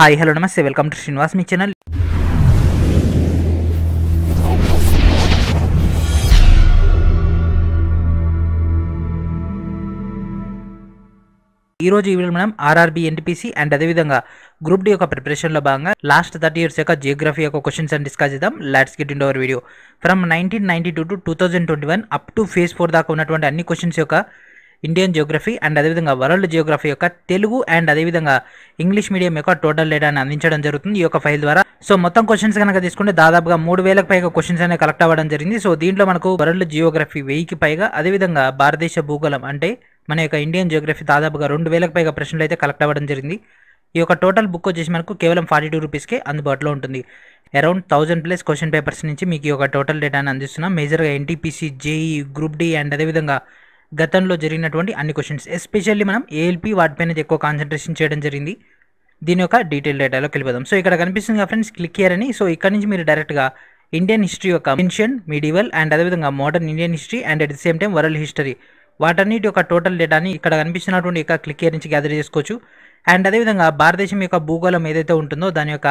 hi hello నమస్తే welcome to Srinivas మీ channel ఈరోజు ఈ వీడియో మనం ఆర్ఆర్బి ఎన్టీపీసీ అండ్ అదేవిధంగా గ్రూప్ డి యొక్క ప్రిపరేషన్లో భాగంగా లాస్ట్ థర్టీ ఇయర్స్ యొక్క జియోగ్రఫీ యొక్క క్వశ్చన్స్ అని డిస్కస్ చేద్దాం let's get in our video from nineteen ninety two to two thousand twenty one up to phase four దాకా ఉన్నటువంటి అన్ని క్వశ్చన్స్ యొక్క ఇండియన్ జియోగ్రఫీ అండ్ అదేవిధంగా వరల్డ్ జియోగ్రఫీ యొక్క తెలుగు అండ్ అదేవిధంగా ఇంగ్లీష్ మీడియం యొక్క టోటల్ డేటాని అందించడం జరుగుతుంది ఈ యొక్క ఫైల్ ద్వారా సో మొత్తం క్వశ్చన్స్ కనుక తీసుకుంటే దాదాపుగా మూడు వేలకు పైగా క్వశ్చన్స్ అనేవి కలెక్ట్ అవ్వడం జరిగింది సో దీంట్లో మనకు వరల్డ్ జియోగ్రఫీ వెయ్యికి పైగా అదేవిధంగా భారతదేశ భూగోళం అంటే మన యొక్క ఇండియన్ జియోగ్రఫీ దాదాపుగా రెండు వేలకు పైగా ప్రశ్నలు అయితే కలెక్ట్ అవ్వడం జరిగింది ఈ యొక్క టోటల్ బుక్ వచ్చేసి మనకు కేవలం ఫార్టీ టూ రూపీస్కే అందుబాటులో ఉంటుంది around thousand plus question papers నుంచి మీకు ఈ యొక్క టోటల్ డేటాను అందిస్తున్నాం మేజర్గా NTPC JE group D and అదేవిధంగా గతంలో జరిగినటువంటి అన్ని క్వశ్చన్స్ ఎస్పెషల్లీ మనం ఏఎల్పి వాటిపైన ఎక్కువ కాన్సన్ట్రేషన్ చేయడం జరిగింది దీని యొక్క డీటెయిల్ డేటాలోకి వెళ్ళిపోదాం సో ఇక్కడ కనిపిస్తుంది కదా ఫ్రెండ్స్ క్లిక్ అని సో ఇక్కడ నుంచి మీరు డైరెక్ట్గా ఇండియన్ హిస్టరీ యొక్క మెన్షన్ మీడివల్ అండ్ అదేవిధంగా modern Indian history and at the same time world history వాటన్నిటి యొక్క టోటల్ డేటాని ఇక్కడ కనిపిస్తున్నటువంటి యొక్క క్లిక్ నుంచి గ్యాదర్ చేసుకోవచ్చు అండ్ అదేవిధంగా భారతదేశం యొక్క భూగోళం ఏదైతే ఉంటుందో దాని యొక్క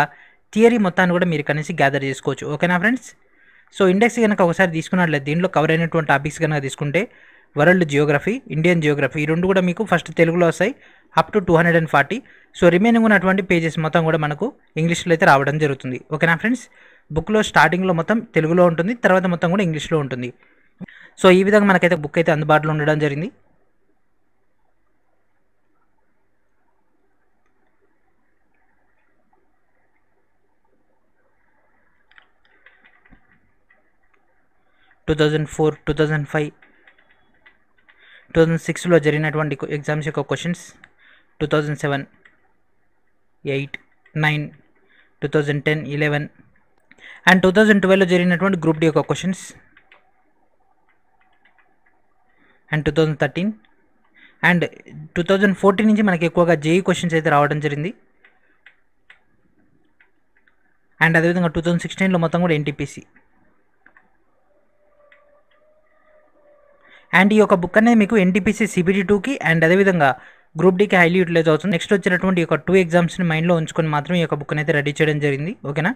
థియరీ మొత్తాన్ని కూడా మీరు ఇక్కడ నుంచి గ్యాదర్ చేసుకోవచ్చు ఓకేనా ఫ్రెండ్స్ సో ఇండెక్స్ కనుక ఒకసారి తీసుకున్నట్లయితే దీంట్లో కవర్ అయినటువంటి టాపిక్స్ కనుక తీసుకుంటే వరల్డ్ జియోగ్రఫీ ఇండియన్ జియోగ్రఫీ ఈ రెండు కూడా మీకు ఫస్ట్ తెలుగులో వస్తాయి up to two hundred and forty so remaining ఉన్నటువంటి పేజెస్ మొత్తం కూడా మనకు ఇంగ్లీష్లో అయితే రావడం జరుగుతుంది ఓకేనా ఫ్రెండ్స్ బుక్లో స్టార్టింగ్లో మొత్తం తెలుగులో ఉంటుంది తర్వాత మొత్తం కూడా ఇంగ్లీష్లో ఉంటుంది సో ఈ విధంగా మనకైతే బుక్ అయితే అందుబాటులో ఉండడం జరిగింది two thousand four two thousand five two thousand సిక్స్లో జరిగినటువంటి ఎగ్జామ్స్ యొక్క questions two thousand seven eight nine two thousand ten eleven and two thousand ట్వెల్వ్లో జరిగినటువంటి గ్రూప్ డి యొక్క questions and two thousand thirteen and two thousand fourteen నుంచి మనకి ఎక్కువగా JEE questions e అయితే రావడం జరిగింది అండ్ అదేవిధంగా టూ థౌజండ్ సిక్స్టీన్లో మొత్తం కూడా ఎన్టీపీసీ అండ్ ఈ యొక్క బుక్ అనేది మీకు ఎన్టీపీసీ సిబిడి టూకి అండ్ అదేవిధంగా గ్రూప్ డీకి హైలీ యూటిలైజ్ అవుతుంది నెక్స్ట్ వచ్చినటువంటి ఈ యొక్క టూ ఎగ్జామ్స్ని మైండ్లో ఉంచుకొని మాత్రం ఈ యొక్క బుక్ అయితే రెడీ చేయడం జరిగింది ఓకేనా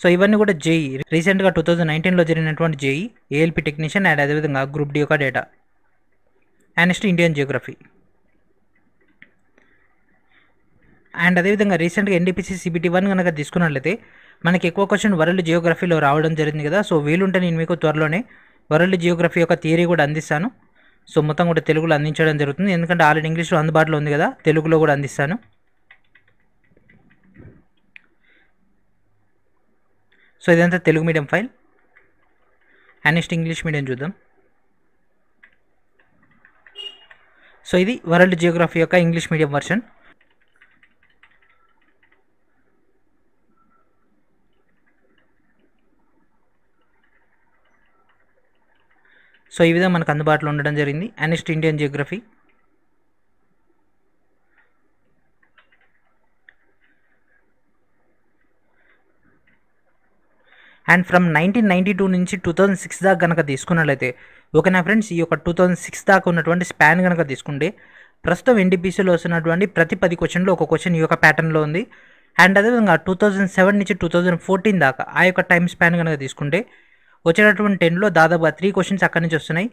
సో ఇవన్నీ కూడా జేఈ రీసెంట్గా టూ థౌజండ్ నైన్టీన్లో జరిగినటువంటి జేఈ ఏఎల్పి టెక్నీషియన్ అండ్ అదేవిధంగా గ్రూప్ డీ యొక్క data and next Indian geography and అదేవిధంగా రీసెంట్గా ఎన్డీపీసీ సిబిటీ వన్ కనుక తీసుకున్నట్లయితే మనకి ఎక్కువ క్వశ్చన్ వరల్డ్ జియోగ్రఫీలో రావడం జరిగింది కదా సో వీలుంటే నేను మీకు త్వరలోనే వరల్డ్ జియోగ్రఫీ యొక్క థియరీ కూడా అందిస్తాను సో మొత్తం కూడా తెలుగులో అందించడం జరుగుతుంది ఎందుకంటే ఆల్రెడీ ఇంగ్లీష్లో అందుబాటులో ఉంది కదా తెలుగులో కూడా అందిస్తాను సో ఇదంతా Telugu medium file and next English medium చూద్దాం సో ఇది వరల్డ్ జియోగ్రఫీ యొక్క ఇంగ్లీష్ మీడియం వర్షన్ సో ఈ విధంగా మనకు అందుబాటులో ఉండడం జరిగింది అనిస్ట్ Indian geography and from nineteen ninety two నుంచి టూ థౌజండ్ సిక్స్ దాకా కనుక తీసుకున్నట్లయితే ఓకేనా ఫ్రెండ్స్ ఈ యొక్క టూ థౌజండ్ సిక్స్ దాకా ఉన్నటువంటి స్పాన్ కనుక తీసుకుంటే ప్రస్తుతం ఎన్డీపీసీలో వస్తున్నటువంటి ప్రతి పది క్వశ్చన్లో ఒక క్వశ్చన్ ఈ యొక్క ప్యాటర్న్లో ఉంది అండ్ అదేవిధంగా టూ థౌజండ్ సెవెన్ నుంచి టూ థౌజండ్ ఫోర్టీన్ దాకా ఆ యొక్క టైం స్పాన్ కనుక తీసుకుంటే వచ్చేటటువంటి టెన్లో దాదాపు త్రీ క్వశ్చన్స్ అక్కడి నుంచి వస్తున్నాయి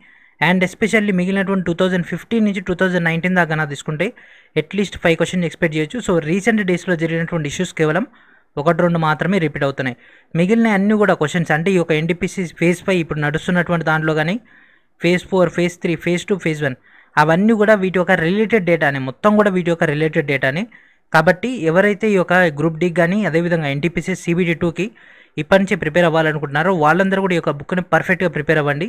అండ్ ఎస్పెషల్లీ మిగిలినటువంటి టూ థౌజండ్ ఫిఫ్టీన్ నుంచి టూ థౌజండ్ నైన్టీన్ దాకా నా తీసుకుంటే అట్లీస్ట్ ఫైవ్ క్వశ్చన్ ఎక్స్పెక్ట్ చేయొచ్చు సో రీసెంట్ డేస్లో జరిగినటువంటి ఇష్యూస్ కేవలం ఒకటి రెండు మాత్రమే రిపీట్ అవుతున్నాయి మిగిలిన అన్ని కూడా క్వశ్చన్స్ అంటే ఈ యొక్క ఎన్టీపీసీ ఫేజ్ ఫైవ్ ఇప్పుడు నడుస్తున్నటువంటి దాంట్లో కానీ phase four phase three phase two phase one అవన్నీ కూడా వీటి యొక్క రిలేటెడ్ డేటానే మొత్తం కూడా వీటి యొక్క రిలేటెడ్ డేటానే కాబట్టి ఎవరైతే ఈ యొక్క గ్రూప్ డి కానీ అదేవిధంగా ఎన్టీపీసీ సిబిడి టూకి ఇప్పటి నుంచి ప్రిపేర్ అవ్వాలనుకుంటున్నారో వాళ్ళందరూ కూడా ఈ యొక్క బుక్ని పర్ఫెక్ట్గా ప్రిపేర్ అవ్వండి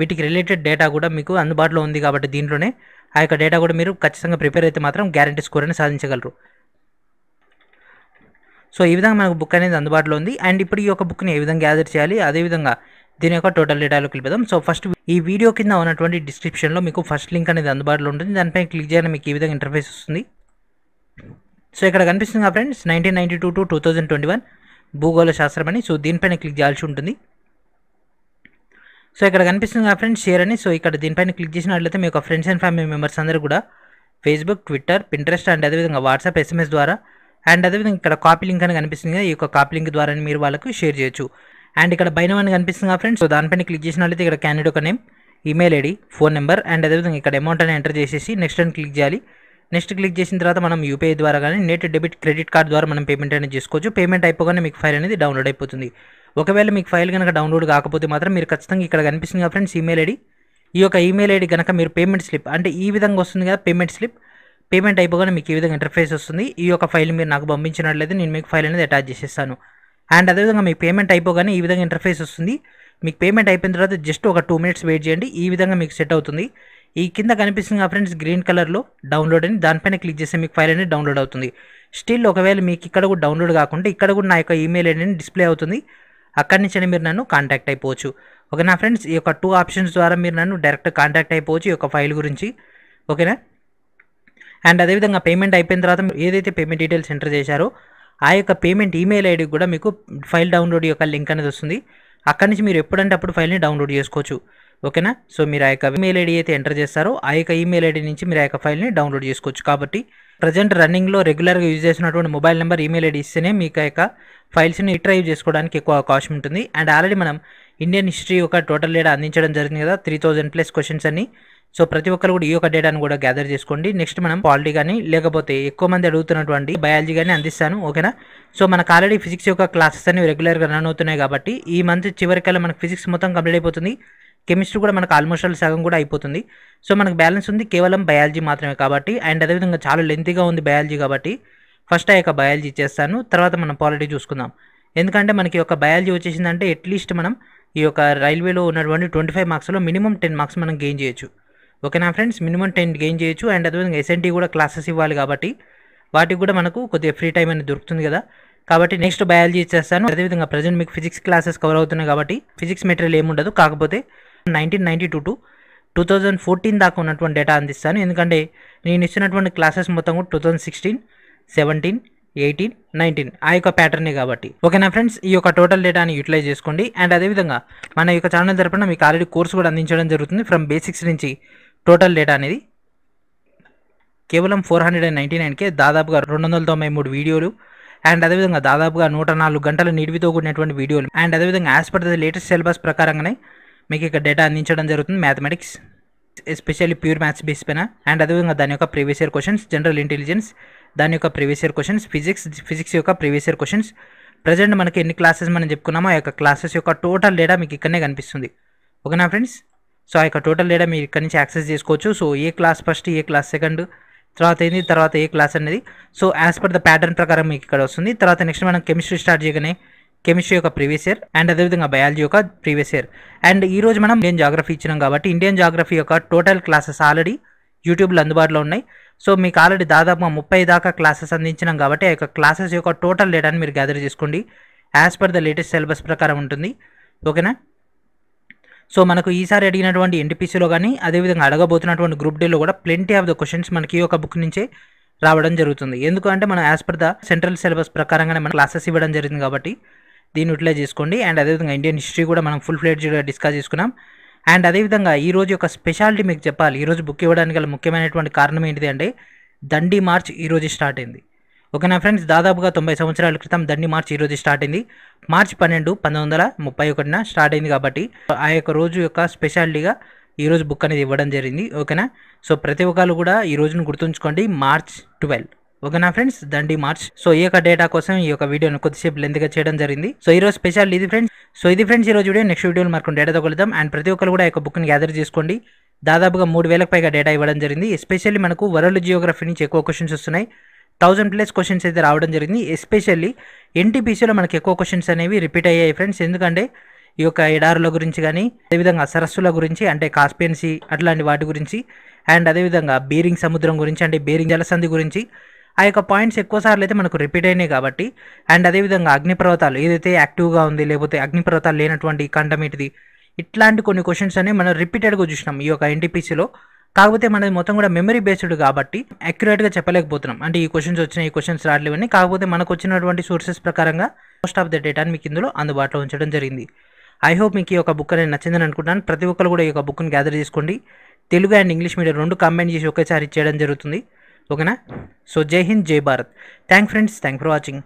వీటికి రిలేటెడ్ డేటా కూడా మీకు అందుబాటులో ఉంది కాబట్టి దీంట్లోనే ఆ యొక్క డేటా కూడా మీరు ఖచ్చితంగా ప్రిపేర్ అయితే మాత్రం గ్యారంటీ స్కోర్ అని సాధించగలరు సో ఈ విధంగా మనకు బుక్ అనేది అందుబాటులో ఉంది అండ్ ఇప్పుడు ఈ యొక్క బుక్ని ఏ విధంగా గ్యాదర్ చేయాలి అదేవిధంగా దీని యొక్క టోటల్ డేటాలో కలిపిద్దాం సో ఫస్ట్ ఈ వీడియో కింద ఉన్నటువంటి డిస్క్రిప్షన్లో మీకు ఫస్ట్ లింక్ అనేది అందుబాటులో ఉంటుంది దానిపై క్లిక్ చేయడం మీకు ఈ విధంగా ఇంటర్ఫేస్ వస్తుంది సో ఇక్కడ కనిపిస్తుంది friends nineteen ninety two to two thousand twenty one భూగోళ శాస్త్రం అని సో దీనిపైన క్లిక్ చేయాల్సి ఉంటుంది సో ఇక్కడ కనిపిస్తుంది ఆ ఫ్రెండ్స్ షేర్ అని సో ఇక్కడ దీనిపైన క్లిక్ చేసినట్లయితే మీ యొక్క ఫ్రెండ్స్ అండ్ ఫ్యామిలీ మెంబర్స్ అందరూ కూడా ఫేస్బుక్ ట్విట్టర్ పింట్రెస్ట్ అండ్ అదేవిధంగా వాట్సాప్ ఎస్ఎంఎస్ ద్వారా అండ్ అదేవిధంగా ఇక్కడ కాపీ లింక్ అని కనిపిస్తుంది కదా ఈ యొక్క కాపీ లింక్ ద్వారా మీరు వాళ్ళకు షేర్ చేయొచ్చు అండ్ ఇక్కడ బైన వన్ కనిపిస్తుంది ఆ ఫ్రెండ్స్ సో దానిపైన క్లిక్ చేసినట్లయితే ఇక్కడ క్యాండిడేట్ ఒక name email ID phone number and అదేవిధంగా ఇక్కడ అమౌంట్ అని ఎంటర్ చేసేసి నెక్స్ట్ అని క్లిక్ చేయాలి నెక్స్ట్ క్లిక్ చేసిన తర్వాత మనం యూపీఐ ద్వారా కానీ నెట్ డెబిట్ క్రెడిట్ కార్డ్ ద్వారా మనం పేమెంట్ అనేది చేసుకోవచ్చు పేమెంట్ అయిపోగానే మీకు ఫైల్ అనేది డౌన్లోడ్ అయిపోతుంది ఒకవేళ మీకు ఫైల్ కనుక డౌన్లోడ్ కాకపోతే మాత్రం మీరు ఖచ్చితంగా ఇక్కడ కనిపిస్తుంది కదా ఫ్రెండ్స్ ఈమెయిల్ ఐడి ఈ యొక్క ఈమెయిల్ ఐడి కనుక మీరు పేమెంట్ స్లిప్ అంటే ఈ విధంగా వస్తుంది కదా పేమెంట్ స్లిప్ పేమెంట్ అయిపోగానే మీకు ఈ విధంగా ఇంటర్ఫేస్ వస్తుంది ఈ యొక్క ఫైల్ మీరు నాకు పంపించినట్లయితే నేను మీకు ఫైల్ అనేది అటాచ్ చేసేస్తాను అండ్ అదేవిధంగా మీకు పేమెంట్ అయిపోగానే ఈ విధంగా ఇంటర్ఫేస్ వస్తుంది మీకు పేమెంట్ అయిపోయిన తర్వాత జస్ట్ ఒక టూ మినిట్స్ వెయిట్ చేయండి ఈ విధంగా మీకు సెట్ అవుతుంది ఈ కింద కనిపిస్తుంది ఫ్రెండ్స్ గ్రీన్ కలర్లో డౌన్లోడ్ అని దానిపైన క్లిక్ చేస్తే మీకు ఫైల్ అనేది డౌన్లోడ్ అవుతుంది స్టిల్ ఒకవేళ మీకు ఇక్కడ కూడా డౌన్లోడ్ కాకుండా ఇక్కడ కూడా నా యొక్క ఈమెయిల్ అనేది డిస్ప్లే అవుతుంది అక్కడి నుంచి మీరు నన్ను కాంటాక్ట్ అయిపోవచ్చు ఓకే నా ఫ్రెండ్స్ ఈ యొక్క టూ ఆప్షన్స్ ద్వారా మీరు నన్ను డైరెక్ట్ కాంటాక్ట్ అయిపోవచ్చు ఈ యొక్క ఫైల్ గురించి ఓకేనా అండ్ అదేవిధంగా పేమెంట్ అయిపోయిన తర్వాత ఏదైతే పేమెంట్ డీటెయిల్స్ ఎంటర్ చేశారో ఆ యొక్క పేమెంట్ ఈమెయిల్ ఐడికి కూడా మీకు ఫైల్ డౌన్లోడ్ యొక్క లింక్ అనేది వస్తుంది అక్కడి నుంచి మీరు ఎప్పుడంటే అప్పుడు ఫైల్ని డౌన్లోడ్ చేసుకోవచ్చు ఓకేనా సో మీరు ఆ యొక్క ఈమెయిల్ ఐడి అయితే ఎంటర్ చేస్తారో ఆ యొక్క ఈమెయిల్ ఐడి నుంచి మీరు ఆ యొక్క ఫైల్ని డౌన్లోడ్ చేసుకోవచ్చు కాబట్టి ప్రజెంట్ రన్నింగ్లో రెగ్యులర్గా యూజ్ చేసినటువంటి మొబైల్ నెంబర్ ఈమెయిల్ ఐడి ఇస్తేనే మీకు ఆ యొక్క ఫైల్స్ని రిట్రైవ్ చేసుకోవడానికి ఎక్కువ అవకాశం ఉంటుంది అండ్ ఆల్రెడీ మనం ఇండియన్ హిస్టరీ ఒక టోటల్ డేటా అందించడం జరిగింది కదా త్రీ ప్లస్ క్వశ్చన్స్ అన్ని సో ప్రతి ఒక్కరు కూడా ఈ యొక్క డేటాను కూడా గ్యాదర్ చేసుకోండి నెక్స్ట్ మనం పాలిటీ కానీ లేకపోతే ఎక్కువ మంది అడుగుతున్నటువంటి బయాలజీ కానీ అందిస్తాను ఓకేనా సో మనకు ఆల్రెడీ ఫిజిక్స్ యొక్క క్లాసెస్ అనేవి రెగ్యులర్గా రన్ అవుతున్నాయి కాబట్టి ఈ మంత్ చివరికల్లా మనకు ఫిజిక్స్ మొత్తం కంప్లీట్ అయిపోతుంది కెమిస్ట్రీ కూడా మనకు ఆల్మోస్ట్ ఆల్ సగం కూడా అయిపోతుంది సో మనకు బ్యాలెన్స్ ఉంది కేవలం బయాలజీ మాత్రమే కాబట్టి అండ్ అదేవిధంగా చాలా లెంతీగా ఉంది బయాలజీ కాబట్టి ఫస్ట్ ఆ యొక్క బయాలజీ ఇచ్చేస్తాను తర్వాత మనం పాలిటీ చూసుకుందాం ఎందుకంటే మనకి యొక్క బయాలజీ వచ్చేసిందంటే అట్లీస్ట్ మనం ఈ యొక్క రైల్వేలో ఉన్నటువంటి ట్వంటీ ఫైవ్ మార్క్స్లో మినిమం టెన్ మార్క్స్ మనం గెయిన్ చేయొచ్చు ఓకేనా ఫ్రెండ్స్ మినిమం టెన్ గెయిన్ చేయొచ్చు అండ్ అదేవిధంగా ఎస్ఎన్టీ కూడా క్లాసెస్ ఇవ్వాలి కాబట్టి వాటికి కూడా మనకు కొద్దిగా ఫ్రీ టైం అనేది దొరుకుతుంది కదా కాబట్టి నెక్స్ట్ బయాలజీ ఇచ్చేస్తాను అదేవిధంగా ప్రజెంట్ మీకు ఫిజిక్స్ క్లాసెస్ కవర్ అవుతున్నాయి కాబట్టి ఫిజిక్స్ మెటీరియల్ ఏముండదు కాకపోతే nineteen ninety two to two thousand fourteen దాకా ఉన్నటువంటి డేటా అందిస్తాను ఎందుకంటే నేను ఇస్తున్నటువంటి క్లాసెస్ మొత్తం కూడా two thousand sixteen seventeen eighteen nineteen ఆ యొక్క ప్యాటర్నే కాబట్టి ఓకేనా ఫ్రెండ్స్ ఈ యొక్క టోటల్ డేటాని యూటిలైజ్ చేసుకోండి అండ్ అదేవిధంగా మన యొక్క ఛానల్ తరపున మీకు ఆల్రెడీ కోర్సు కూడా అందించడం జరుగుతుంది ఫ్రమ్ బేసిక్స్ నుంచి టోటల్ డేటా అనేది కేవలం ఫోర్ హండ్రెడ్ అండ్ నైంటీ నైన్కే దాదాపుగా రెండు వందల తొంభై మూడు వీడియోలు అండ్ అదేవిధంగా దాదాపుగా నూట నాలుగు గంటల నిడివితో కూడినటువంటి వీడియోలు అండ్ అదేవిధంగా as per the latest syllabus ప్రకారంగానే మీకు ఇక్కడ డేటా అందించడం జరుగుతుంది mathematics especially pure maths base పైన అండ్ అదేవిధంగా దాని యొక్క previous year questions general intelligence దాని యొక్క previous year questions physics physics యొక్క ప్రీవియస్ ఇయర్ క్వశ్చన్స్ ప్రజెంట్ మనకి ఎన్ని క్లాసెస్ మనం చెప్పుకున్నామో ఆ యొక్క క్లాసెస్ యొక్క టోటల్ డేటా మీకు ఇక్కడనే కనిపిస్తుంది ఓకేనా ఫ్రెండ్స్ సో ఆ యొక్క టోటల్ డేటా మీరు ఇక్కడ నుంచి యాక్సెస్ చేసుకోవచ్చు సో ఏ క్లాస్ ఫస్ట్ ఏ క్లాస్ సెకండ్ తర్వాత ఏంది తర్వాత ఏ క్లాస్ అనేది so as per the pattern ప్రకారం మీకు ఇక్కడ వస్తుంది తర్వాత నెక్స్ట్ మనం కెమిస్ట్రీ స్టార్ట్ చేయగానే కెమిస్ట్రీ యొక్క ప్రీవియస్ ఇయర్ అండ్ అదేవిధంగా బయాలజీ యొక్క ప్రీవియస్ ఇయర్ అండ్ ఈ రోజు మనం ఇండియన్ జాగ్రఫీ ఇచ్చినాం కాబట్టి ఇండియన్ జాగ్రఫీ యొక్క టోటల్ క్లాసెస్ ఆల్రెడీ యూట్యూబ్లో అందుబాటులో ఉన్నాయి సో మీకు ఆల్రెడీ దాదాపుగా ముప్పై దాకా క్లాసెస్ అందించినాం కాబట్టి ఆ యొక్క క్లాసెస్ యొక్క టోటల్ డేటాని మీరు గ్యాదర్ చేసుకోండి as per the latest syllabus ప్రకారం ఉంటుంది ఓకేనా సో మనకు ఈసారి అడిగినటువంటి ఎన్టీపీసీలో కానీ అదేవిధంగా అడగబోతున్నటువంటి గ్రూప్ డేలో కూడా ప్లెంటీ ఆఫ్ ద క్వశ్చన్స్ మనకి ఒక బుక్ నుంచే రావడం జరుగుతుంది ఎందుకంటే మనం as per the central syllabus ప్రకారంగానే మన క్లాసెస్ ఇవ్వడం జరిగింది కాబట్టి దీన్ని యూటిలైజ్ చేసుకోండి అండ్ అదేవిధంగా ఇండియన్ హిస్టరీ కూడా మనం ఫుల్ ఫ్లెడ్జ్గా డిస్కస్ చేసుకున్నాం అండ్ అదేవిధంగా ఈరోజు యొక్క స్పెషాలిటీ మీకు చెప్పాలి ఈరోజు బుక్ ఇవ్వడానికి గల ముఖ్యమైనటువంటి కారణం ఏంటిది అంటే దండి మార్చ్ ఈరోజు స్టార్ట్ అయింది ఓకే నా ఫ్రెండ్స్ దాదాపుగా తొంభై సంవత్సరాల క్రితం దండి మార్చ్ ఈరోజు స్టార్ట్ అయింది మార్చ్ పన్నెండు పంతొమ్మిది వందల ముప్పై ఒకటిన స్టార్ట్ అయింది కాబట్టి ఆ యొక్క రోజు యొక్క స్పెషాలిటీగా ఈరోజు బుక్ అనేది ఇవ్వడం జరిగింది ఓకేనా సో ప్రతి ఒక్కరు కూడా ఈ రోజును గుర్తుంచుకోండి మార్చ్ ట్వెల్వ్ ఓకే నా ఫ్రెండ్స్ దండి మార్చ్ సో ఈ యొక్క డేటా కోసం ఈ యొక్క వీడియోను కొద్దిసేపు లెంత్గా చేయడం జరిగింది సో ఈ రోజు స్పెషల్ ఇది ఫ్రెండ్స్ సో ఇది ఫ్రెండ్స్ ఈ రోజు వీడియో నెక్స్ట్ వీడియోలో మనకు డేటాతో కలుద్దాం అండ్ ప్రతి ఒక్కరు కూడా ఈ బుక్ని గ్యాదర్ చేసుకోండి దాదాపుగా మూడు వేలకు పైగా డేటా ఇవ్వడం జరిగింది ఎస్పెషల్లీ మనకు వరల్డ్ జియోగ్రఫీ నుంచి ఎక్కువ క్వశ్చన్స్ వస్తున్నాయి థౌసండ్ ప్లస్ క్వశ్చన్స్ అయితే రావడం జరిగింది ఎస్పెషల్లీ ఎన్టీపీసీలో మనకి ఎక్కువ క్వశ్చన్స్ అనేవి రిపీట్ అయ్యాయి ఫ్రెండ్స్ ఎందుకంటే ఈ యొక్క ఎడారుల గురించి కానీ అదేవిధంగా సరస్సుల గురించి అంటే కాస్పియన్సీ అట్లాంటి వాటి గురించి అండ్ అదేవిధంగా బీరింగ్ సముద్రం గురించి అంటే బీరింగ్ జలసంధి గురించి ఆ యొక్క పాయింట్స్ ఎక్కువసార్లు అయితే మనకు రిపీట్ అయినాయి కాబట్టి అండ్ అదేవిధంగా అగ్నిపర్వతాలు ఏదైతే యాక్టివ్గా ఉంది లేకపోతే అగ్నిపర్వతాలు లేనటువంటి కండమిటిది ఇట్లాంటి కొన్ని క్వశ్చన్స్ అనేవి మనం రిపీటెడ్గా చూసినాం ఈ యొక్క ఎన్టీపీసీలో కాకపోతే మనది మొత్తం కూడా మెమరీ బేస్డ్ కాబట్టి అక్యురేట్గా చెప్పలేకపోతున్నాం అంటే ఈ క్వశ్చన్స్ వచ్చినాయి ఈ క్వశ్చన్స్ రావట్లేవని కాకపోతే మనకు వచ్చినటువంటి సోర్సెస్ ప్రకారంగా మోస్ట్ ఆఫ్ ద డేటాని మీకు ఇందులో అందుబాటులో ఉంచడం జరిగింది ఐ హోప్ మీకు ఈ యొక్క బుక్ అనేది నచ్చిందని అనుకుంటున్నాను ప్రతి ఒక్కరు కూడా ఈ యొక్క బుక్ని గ్యాదర్ చేసుకోండి తెలుగు అండ్ ఇంగ్లీష్ మీడియం రెండు కంబైన్ చేసి ఒకేసారి చేయడం జరుగుతుంది ఓకేనా సో జై హింద్ జై Bharat thank friends thank for watching